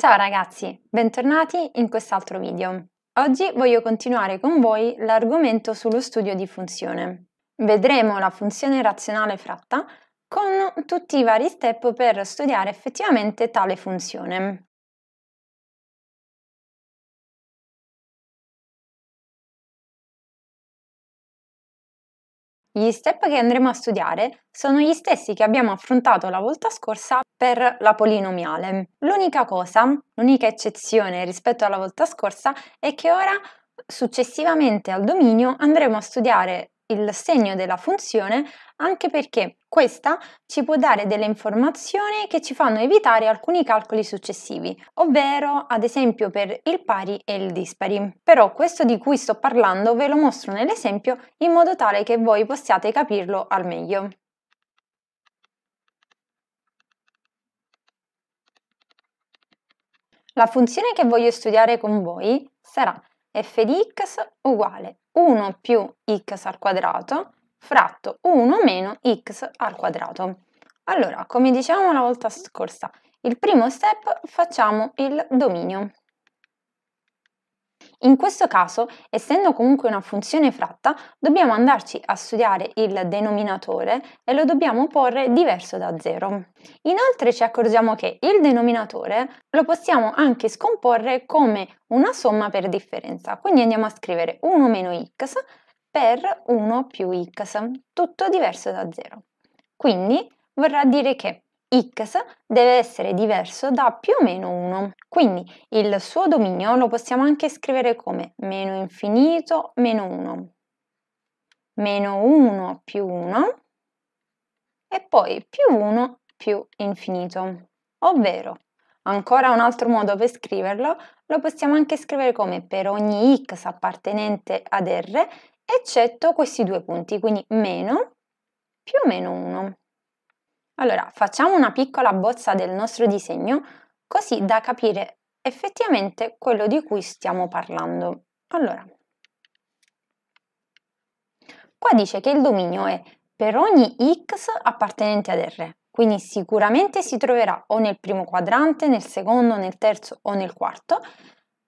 Ciao ragazzi, bentornati in quest'altro video. Oggi voglio continuare con voi l'argomento sullo studio di funzione. Vedremo la funzione razionale fratta con tutti i vari step per studiare effettivamente tale funzione. Gli step che andremo a studiare sono gli stessi che abbiamo affrontato la volta scorsa per la polinomiale. L'unica cosa, l'unica eccezione rispetto alla volta scorsa è che ora successivamente al dominio andremo a studiare il segno della funzione anche perché questa ci può dare delle informazioni che ci fanno evitare alcuni calcoli successivi, ovvero ad esempio per il pari e il dispari. Però questo di cui sto parlando ve lo mostro nell'esempio in modo tale che voi possiate capirlo al meglio. La funzione che voglio studiare con voi sarà f di x uguale 1 più x al quadrato fratto 1 meno x al quadrato. Allora, come dicevamo la volta scorsa, il primo step facciamo il dominio. In questo caso, essendo comunque una funzione fratta, dobbiamo andarci a studiare il denominatore e lo dobbiamo porre diverso da 0. Inoltre ci accorgiamo che il denominatore lo possiamo anche scomporre come una somma per differenza, quindi andiamo a scrivere 1 meno x per 1 più x, tutto diverso da 0. Quindi vorrà dire che x deve essere diverso da più o meno 1. Quindi il suo dominio lo possiamo anche scrivere come meno infinito meno 1. Meno 1 più 1 e poi più 1 più infinito. Ovvero, ancora un altro modo per scriverlo, lo possiamo anche scrivere come per ogni x appartenente ad R eccetto questi due punti, quindi meno più o meno 1. Allora, facciamo una piccola bozza del nostro disegno, così da capire effettivamente quello di cui stiamo parlando. Allora, qua dice che il dominio è per ogni x appartenente ad R, quindi sicuramente si troverà o nel primo quadrante, nel secondo, nel terzo o nel quarto,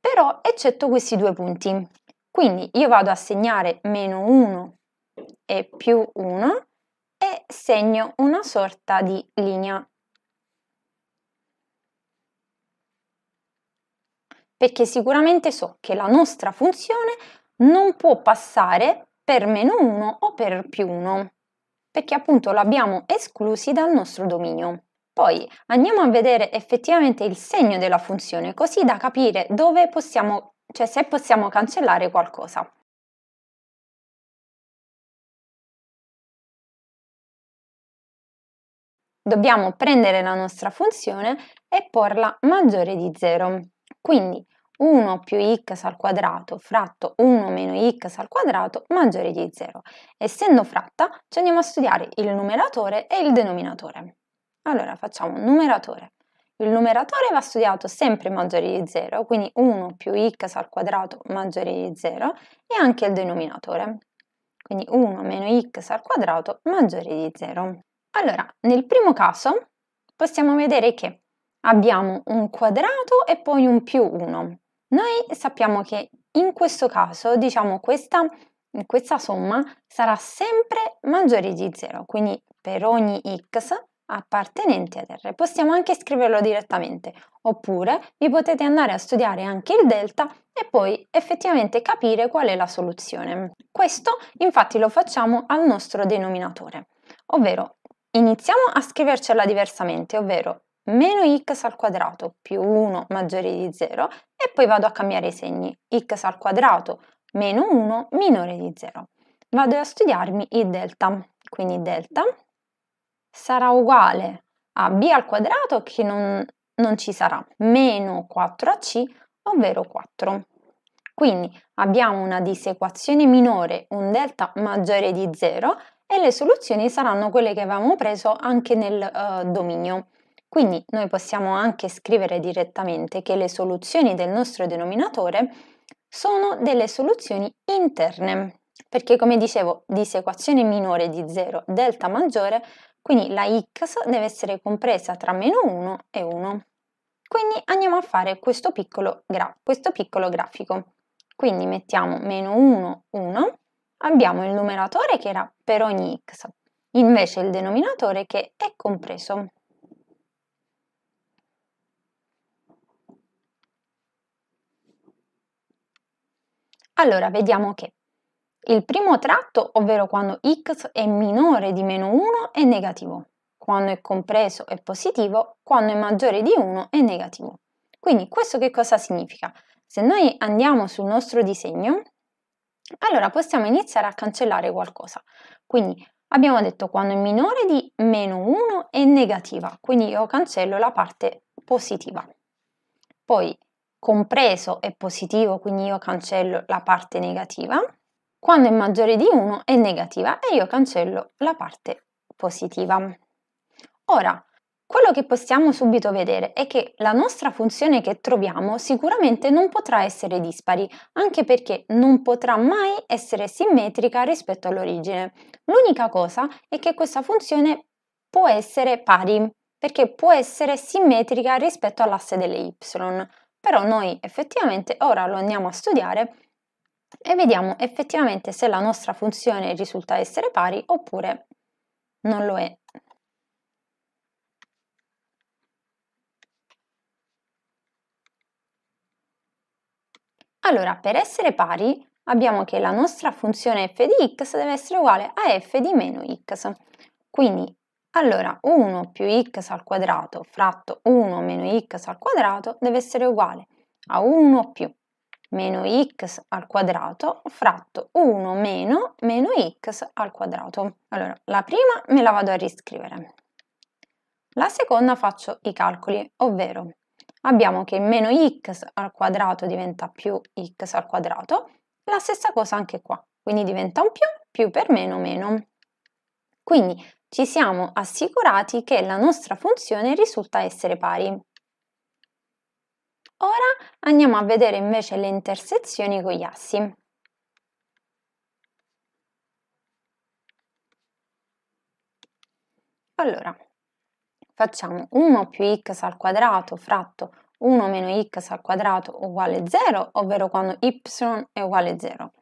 però eccetto questi due punti. Quindi io vado a segnare meno 1 e più 1 e segno una sorta di linea. Perché sicuramente so che la nostra funzione non può passare per meno 1 o per più 1, perché appunto l'abbiamo esclusi dal nostro dominio. Poi andiamo a vedere effettivamente il segno della funzione, così da capire dove possiamo cioè se possiamo cancellare qualcosa. Dobbiamo prendere la nostra funzione e porla maggiore di 0. Quindi 1 più x al quadrato fratto 1 meno x al quadrato maggiore di 0. Essendo fratta, ci andiamo a studiare il numeratore e il denominatore. Allora facciamo numeratore il numeratore va studiato sempre maggiore di 0, quindi 1 più x al quadrato maggiore di 0 e anche il denominatore, quindi 1 meno x al quadrato maggiore di 0. Allora, nel primo caso possiamo vedere che abbiamo un quadrato e poi un più 1. Noi sappiamo che in questo caso, diciamo, questa, questa somma sarà sempre maggiore di 0, quindi per ogni x appartenenti ad R. Possiamo anche scriverlo direttamente, oppure vi potete andare a studiare anche il delta e poi effettivamente capire qual è la soluzione. Questo infatti lo facciamo al nostro denominatore, ovvero iniziamo a scrivercela diversamente, ovvero meno x al quadrato più 1 maggiore di 0 e poi vado a cambiare i segni x al quadrato meno 1 minore di 0. Vado a studiarmi il delta, quindi delta sarà uguale a b al quadrato che non, non ci sarà, meno 4ac, ovvero 4. Quindi abbiamo una disequazione minore, un delta maggiore di 0 e le soluzioni saranno quelle che avevamo preso anche nel uh, dominio. Quindi noi possiamo anche scrivere direttamente che le soluzioni del nostro denominatore sono delle soluzioni interne, perché come dicevo disequazione minore di 0, delta maggiore quindi la x deve essere compresa tra meno 1 e 1. Quindi andiamo a fare questo piccolo, questo piccolo grafico. Quindi mettiamo meno 1, 1, abbiamo il numeratore che era per ogni x, invece il denominatore che è compreso. Allora, vediamo che il primo tratto, ovvero quando x è minore di meno 1, è negativo. Quando è compreso è positivo, quando è maggiore di 1 è negativo. Quindi questo che cosa significa? Se noi andiamo sul nostro disegno, allora possiamo iniziare a cancellare qualcosa. Quindi abbiamo detto quando è minore di meno 1 è negativa, quindi io cancello la parte positiva. Poi compreso è positivo, quindi io cancello la parte negativa. Quando è maggiore di 1 è negativa e io cancello la parte positiva. Ora, quello che possiamo subito vedere è che la nostra funzione che troviamo sicuramente non potrà essere dispari, anche perché non potrà mai essere simmetrica rispetto all'origine. L'unica cosa è che questa funzione può essere pari, perché può essere simmetrica rispetto all'asse delle y. Però noi effettivamente ora lo andiamo a studiare e vediamo effettivamente se la nostra funzione risulta essere pari oppure non lo è. Allora, per essere pari abbiamo che la nostra funzione f di x deve essere uguale a f di meno x. Quindi, allora, 1 più x al quadrato fratto 1 meno x al quadrato deve essere uguale a 1 più meno x al quadrato fratto 1 meno meno x al quadrato. Allora, la prima me la vado a riscrivere. La seconda faccio i calcoli, ovvero abbiamo che meno x al quadrato diventa più x al quadrato, la stessa cosa anche qua, quindi diventa un più, più per meno meno. Quindi ci siamo assicurati che la nostra funzione risulta essere pari. Ora andiamo a vedere invece le intersezioni con gli assi. Allora, facciamo 1 più x al quadrato fratto 1 meno x al quadrato uguale 0, ovvero quando y è uguale 0.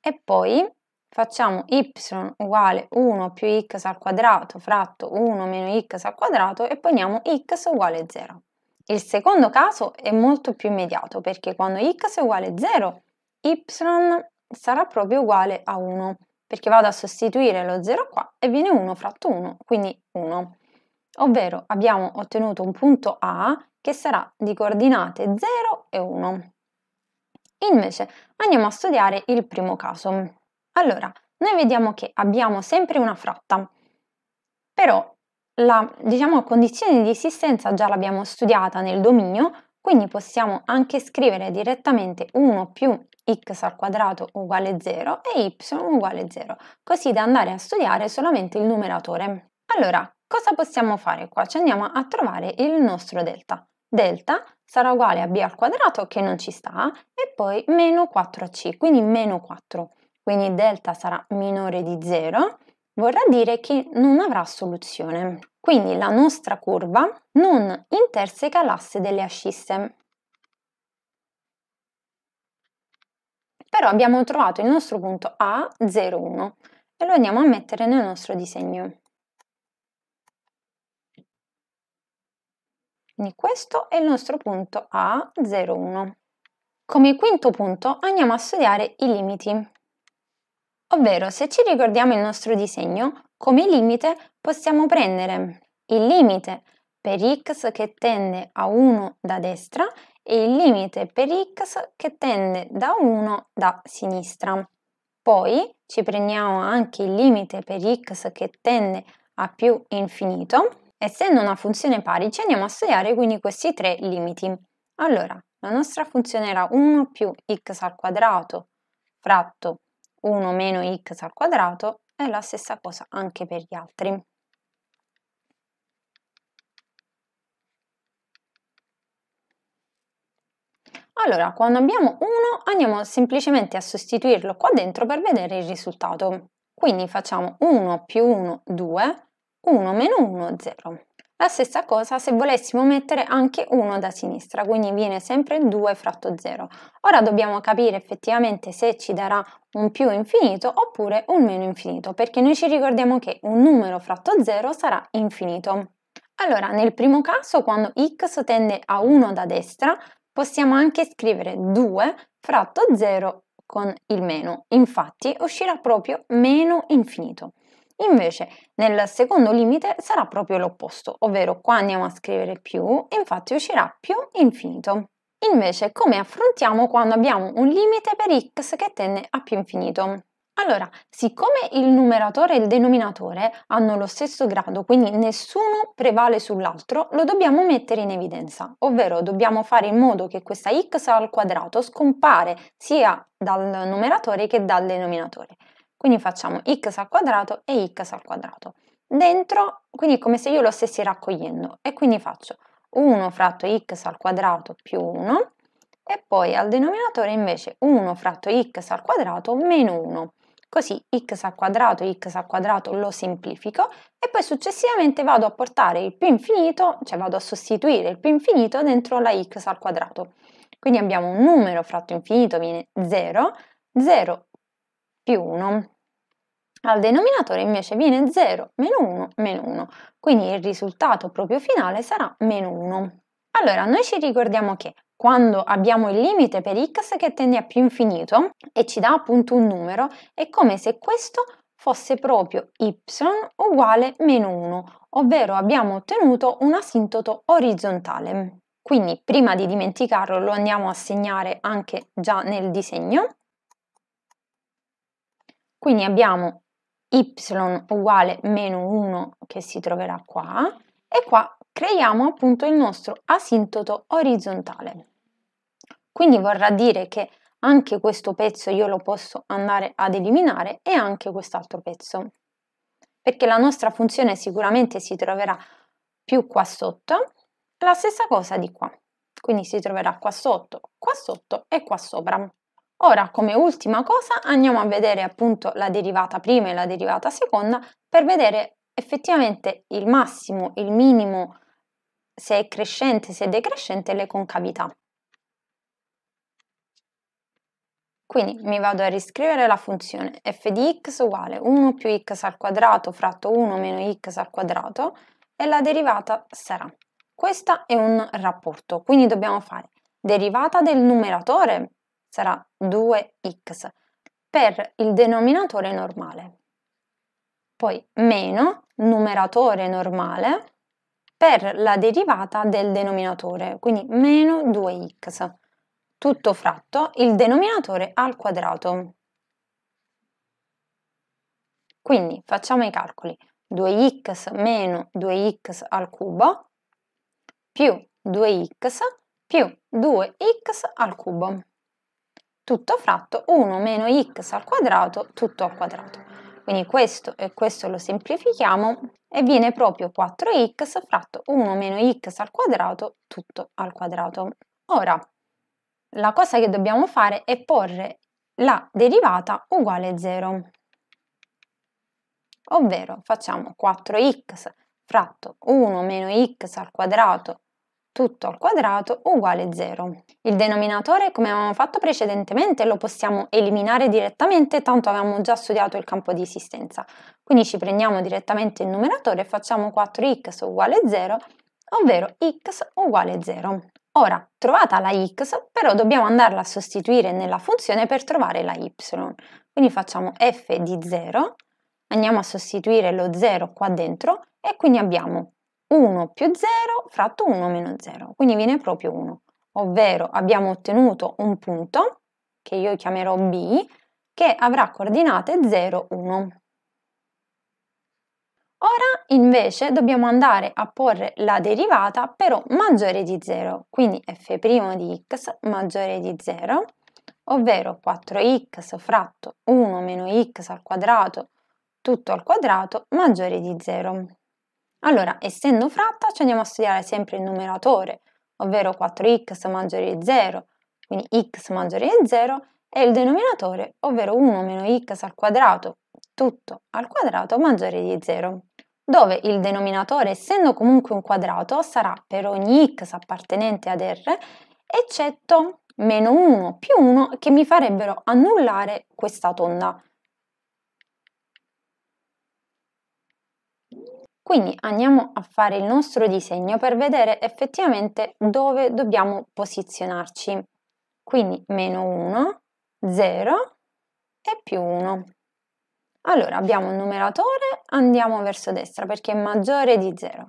E poi facciamo y uguale 1 più x al quadrato fratto 1 meno x al quadrato e poniamo x uguale 0. Il secondo caso è molto più immediato perché quando x è uguale a 0, y sarà proprio uguale a 1 perché vado a sostituire lo 0 qua e viene 1 fratto 1, quindi 1. Ovvero abbiamo ottenuto un punto A che sarà di coordinate 0 e 1. Invece andiamo a studiare il primo caso. Allora, noi vediamo che abbiamo sempre una fratta, però la diciamo, condizione di esistenza già l'abbiamo studiata nel dominio, quindi possiamo anche scrivere direttamente 1 più x al quadrato uguale 0 e y uguale 0, così da andare a studiare solamente il numeratore. Allora, cosa possiamo fare qua? Ci andiamo a trovare il nostro delta. Delta sarà uguale a b al quadrato che non ci sta e poi meno 4c, quindi meno 4. Quindi delta sarà minore di 0 vorrà dire che non avrà soluzione. Quindi la nostra curva non interseca l'asse delle ascisse. Però abbiamo trovato il nostro punto A, 0, 1 e lo andiamo a mettere nel nostro disegno. Quindi questo è il nostro punto A, 0, 1. Come quinto punto andiamo a studiare i limiti. Ovvero, se ci ricordiamo il nostro disegno, come limite possiamo prendere il limite per x che tende a 1 da destra e il limite per x che tende da 1 da sinistra. Poi ci prendiamo anche il limite per x che tende a più infinito. Essendo una funzione pari ci andiamo a studiare quindi questi tre limiti. Allora, la nostra funzione era 1 più x al quadrato fratto 1 meno x al quadrato è la stessa cosa anche per gli altri. Allora, quando abbiamo 1 andiamo semplicemente a sostituirlo qua dentro per vedere il risultato. Quindi facciamo 1 più 1, 2, 1 meno 1, 0. La stessa cosa se volessimo mettere anche 1 da sinistra, quindi viene sempre 2 fratto 0. Ora dobbiamo capire effettivamente se ci darà un più infinito oppure un meno infinito, perché noi ci ricordiamo che un numero fratto 0 sarà infinito. Allora, nel primo caso, quando x tende a 1 da destra, possiamo anche scrivere 2 fratto 0 con il meno, infatti uscirà proprio meno infinito. Invece nel secondo limite sarà proprio l'opposto, ovvero qua andiamo a scrivere più infatti uscirà più infinito. Invece come affrontiamo quando abbiamo un limite per x che tende a più infinito? Allora, siccome il numeratore e il denominatore hanno lo stesso grado, quindi nessuno prevale sull'altro, lo dobbiamo mettere in evidenza, ovvero dobbiamo fare in modo che questa x al quadrato scompare sia dal numeratore che dal denominatore. Quindi facciamo x al quadrato e x al quadrato. Dentro, quindi come se io lo stessi raccogliendo e quindi faccio 1 fratto x al quadrato più 1 e poi al denominatore invece 1 fratto x al quadrato meno 1. Così x al quadrato, x al quadrato lo semplifico e poi successivamente vado a portare il più infinito, cioè vado a sostituire il più infinito dentro la x al quadrato. Quindi abbiamo un numero fratto infinito viene 0, 0 più 1. Al denominatore invece viene 0, meno 1, meno 1, quindi il risultato proprio finale sarà meno 1. Allora, noi ci ricordiamo che quando abbiamo il limite per x che tende a più infinito e ci dà appunto un numero, è come se questo fosse proprio y uguale meno 1, ovvero abbiamo ottenuto un asintoto orizzontale. Quindi prima di dimenticarlo lo andiamo a segnare anche già nel disegno quindi abbiamo y uguale meno 1 che si troverà qua e qua creiamo appunto il nostro asintoto orizzontale. Quindi vorrà dire che anche questo pezzo io lo posso andare ad eliminare e anche quest'altro pezzo perché la nostra funzione sicuramente si troverà più qua sotto la stessa cosa di qua quindi si troverà qua sotto, qua sotto e qua sopra Ora, come ultima cosa, andiamo a vedere appunto la derivata prima e la derivata seconda per vedere effettivamente il massimo, il minimo, se è crescente, se è decrescente, le concavità. Quindi mi vado a riscrivere la funzione f di x uguale 1 più x al quadrato fratto 1 meno x al quadrato e la derivata sarà. Questo è un rapporto, quindi dobbiamo fare derivata del numeratore sarà 2x per il denominatore normale. Poi meno numeratore normale per la derivata del denominatore, quindi meno 2x. Tutto fratto il denominatore al quadrato. Quindi facciamo i calcoli. 2x meno 2x al cubo più 2x più 2x al cubo tutto fratto 1 meno x al quadrato tutto al quadrato. Quindi questo e questo lo semplifichiamo e viene proprio 4x fratto 1 meno x al quadrato tutto al quadrato. Ora, la cosa che dobbiamo fare è porre la derivata uguale a 0. Ovvero facciamo 4x fratto 1 meno x al quadrato tutto al quadrato uguale 0. Il denominatore, come avevamo fatto precedentemente, lo possiamo eliminare direttamente, tanto avevamo già studiato il campo di esistenza. Quindi ci prendiamo direttamente il numeratore e facciamo 4x uguale 0, ovvero x uguale 0. Ora, trovata la x, però dobbiamo andarla a sostituire nella funzione per trovare la y. Quindi facciamo f di 0, andiamo a sostituire lo 0 qua dentro e quindi abbiamo 1 più 0 fratto 1 meno 0, quindi viene proprio 1, ovvero abbiamo ottenuto un punto, che io chiamerò B, che avrà coordinate 0, 1. Ora invece dobbiamo andare a porre la derivata però maggiore di 0, quindi f' di x maggiore di 0, ovvero 4x fratto 1 meno x al quadrato tutto al quadrato maggiore di 0. Allora, essendo fratta, ci andiamo a studiare sempre il numeratore, ovvero 4x maggiore di 0, quindi x maggiore di 0, e il denominatore, ovvero 1 meno x al quadrato, tutto al quadrato maggiore di 0, dove il denominatore, essendo comunque un quadrato, sarà per ogni x appartenente ad r, eccetto meno 1 più 1 che mi farebbero annullare questa tonda. Quindi andiamo a fare il nostro disegno per vedere effettivamente dove dobbiamo posizionarci. Quindi meno 1, 0 e più 1. Allora abbiamo il numeratore, andiamo verso destra perché è maggiore di 0.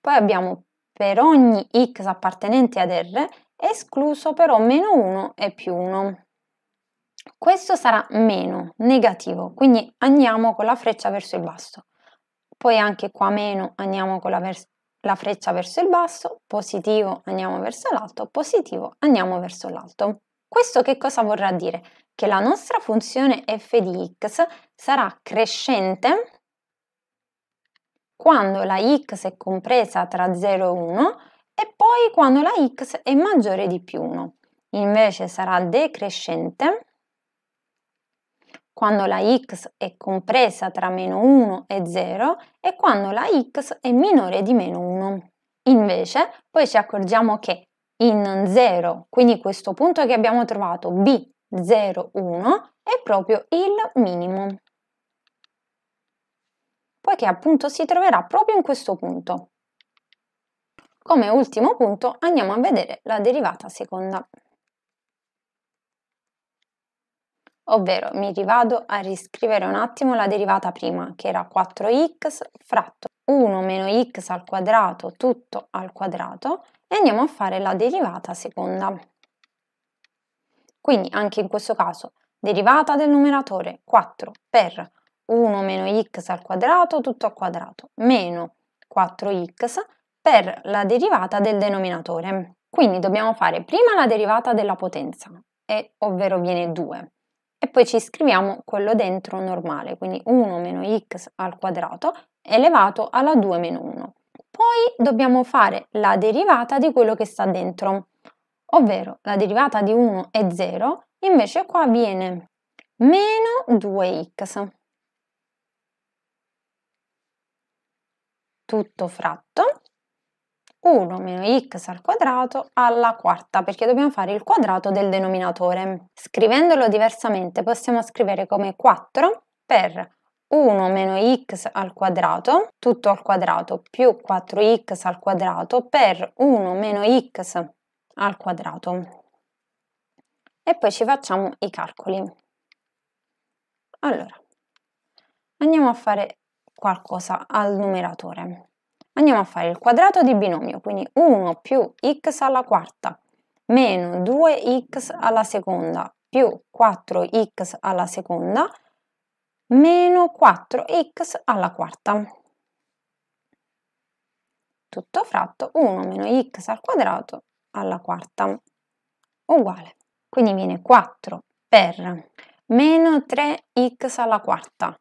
Poi abbiamo per ogni x appartenente ad r escluso però meno 1 e più 1. Questo sarà meno, negativo, quindi andiamo con la freccia verso il basso poi anche qua meno andiamo con la, vers- la freccia verso il basso, positivo andiamo verso l'alto, positivo andiamo verso l'alto. Questo che cosa vorrà dire? Che la nostra funzione f di x sarà crescente quando la x è compresa tra 0 e 1 e poi quando la x è maggiore di più 1. Invece sarà decrescente quando la x è compresa tra meno 1 e 0 e quando la x è minore di meno 1. Invece, poi ci accorgiamo che in 0, quindi questo punto che abbiamo trovato, B01, è proprio il minimo, poiché appunto si troverà proprio in questo punto. Come ultimo punto andiamo a vedere la derivata seconda. ovvero mi rivado a riscrivere un attimo la derivata prima, che era 4x fratto 1 meno x al quadrato tutto al quadrato e andiamo a fare la derivata seconda. Quindi anche in questo caso derivata del numeratore 4 per 1 meno x al quadrato tutto al quadrato meno 4x per la derivata del denominatore. Quindi dobbiamo fare prima la derivata della potenza, e, ovvero viene 2 e poi ci scriviamo quello dentro normale, quindi 1 meno x al quadrato elevato alla 2 meno 1. Poi dobbiamo fare la derivata di quello che sta dentro, ovvero la derivata di 1 è 0, invece qua viene meno 2x. Tutto fratto 1 meno x al quadrato alla quarta, perché dobbiamo fare il quadrato del denominatore. Scrivendolo diversamente possiamo scrivere come 4 per 1 meno x al quadrato, tutto al quadrato, più 4x al quadrato per 1 meno x al quadrato. E poi ci facciamo i calcoli. Allora, andiamo a fare qualcosa al numeratore andiamo a fare il quadrato di binomio, quindi 1 più x alla quarta meno 2x alla seconda più 4x alla seconda meno 4x alla quarta. Tutto fratto 1 meno x al quadrato alla quarta uguale. Quindi viene 4 per meno 3x alla quarta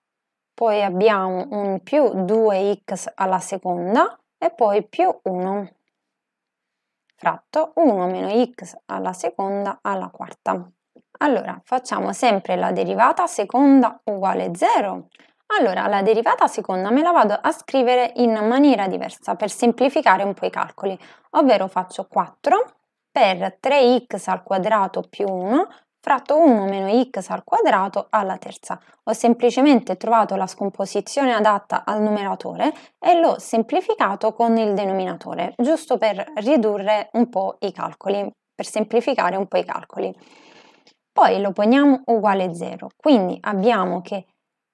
poi abbiamo un più 2x alla seconda e poi più 1 fratto 1 meno x alla seconda alla quarta. Allora, facciamo sempre la derivata seconda uguale 0. Allora, la derivata seconda me la vado a scrivere in maniera diversa per semplificare un po' i calcoli, ovvero faccio 4 per 3x al quadrato più 1 fratto 1 meno x al quadrato alla terza. Ho semplicemente trovato la scomposizione adatta al numeratore e l'ho semplificato con il denominatore, giusto per ridurre un po' i calcoli, per semplificare un po' i calcoli. Poi lo poniamo uguale 0, quindi abbiamo che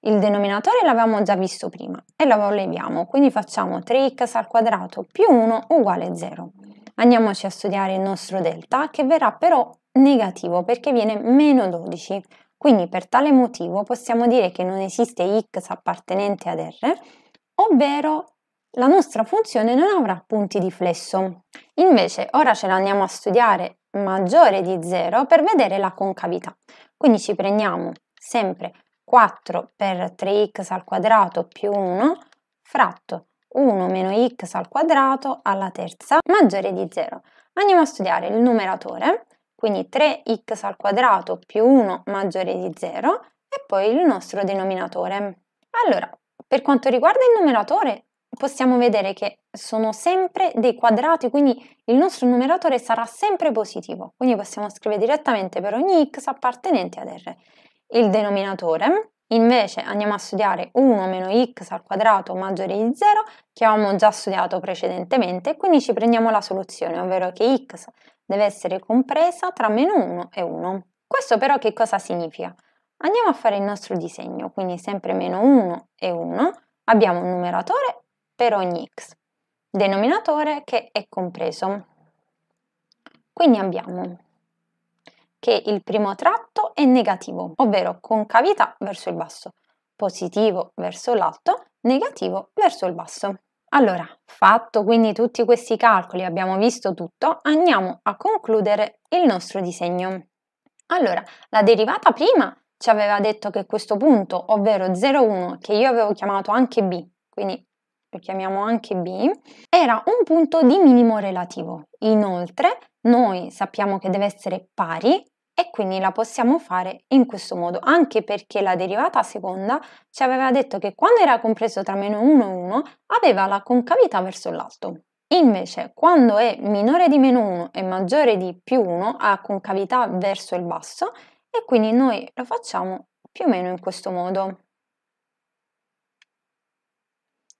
il denominatore l'avevamo già visto prima e lo leviamo, quindi facciamo 3x al quadrato più 1 uguale 0 andiamoci a studiare il nostro delta che verrà però negativo perché viene meno 12. Quindi per tale motivo possiamo dire che non esiste x appartenente ad r, ovvero la nostra funzione non avrà punti di flesso. Invece ora ce la andiamo a studiare maggiore di 0 per vedere la concavità. Quindi ci prendiamo sempre 4 per 3x al quadrato più 1 fratto 3x 1 meno x al quadrato alla terza maggiore di 0. Andiamo a studiare il numeratore, quindi 3x al quadrato più 1 maggiore di 0 e poi il nostro denominatore. Allora, per quanto riguarda il numeratore, possiamo vedere che sono sempre dei quadrati, quindi il nostro numeratore sarà sempre positivo, quindi possiamo scrivere direttamente per ogni x appartenente ad r. Il denominatore Invece andiamo a studiare 1 meno x al quadrato maggiore di 0 che avevamo già studiato precedentemente e quindi ci prendiamo la soluzione, ovvero che x deve essere compresa tra meno 1 e 1. Questo però che cosa significa? Andiamo a fare il nostro disegno, quindi sempre meno 1 e 1, abbiamo un numeratore per ogni x, denominatore che è compreso. Quindi abbiamo che il primo tratto è negativo, ovvero con cavità verso il basso, positivo verso l'alto, negativo verso il basso. Allora, fatto quindi tutti questi calcoli, abbiamo visto tutto, andiamo a concludere il nostro disegno. Allora, la derivata prima ci aveva detto che questo punto, ovvero 0,1, che io avevo chiamato anche B, quindi lo chiamiamo anche B, era un punto di minimo relativo. Inoltre noi sappiamo che deve essere pari e quindi la possiamo fare in questo modo, anche perché la derivata seconda ci aveva detto che quando era compreso tra meno 1 e 1 aveva la concavità verso l'alto. Invece, quando è minore di meno 1 e maggiore di più 1 ha concavità verso il basso e quindi noi lo facciamo più o meno in questo modo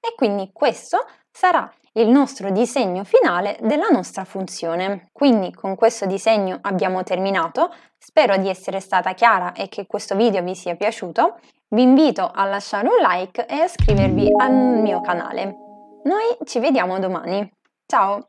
e quindi questo sarà il nostro disegno finale della nostra funzione. Quindi con questo disegno abbiamo terminato, spero di essere stata chiara e che questo video vi sia piaciuto, vi invito a lasciare un like e a iscrivervi al mio canale. Noi ci vediamo domani, ciao!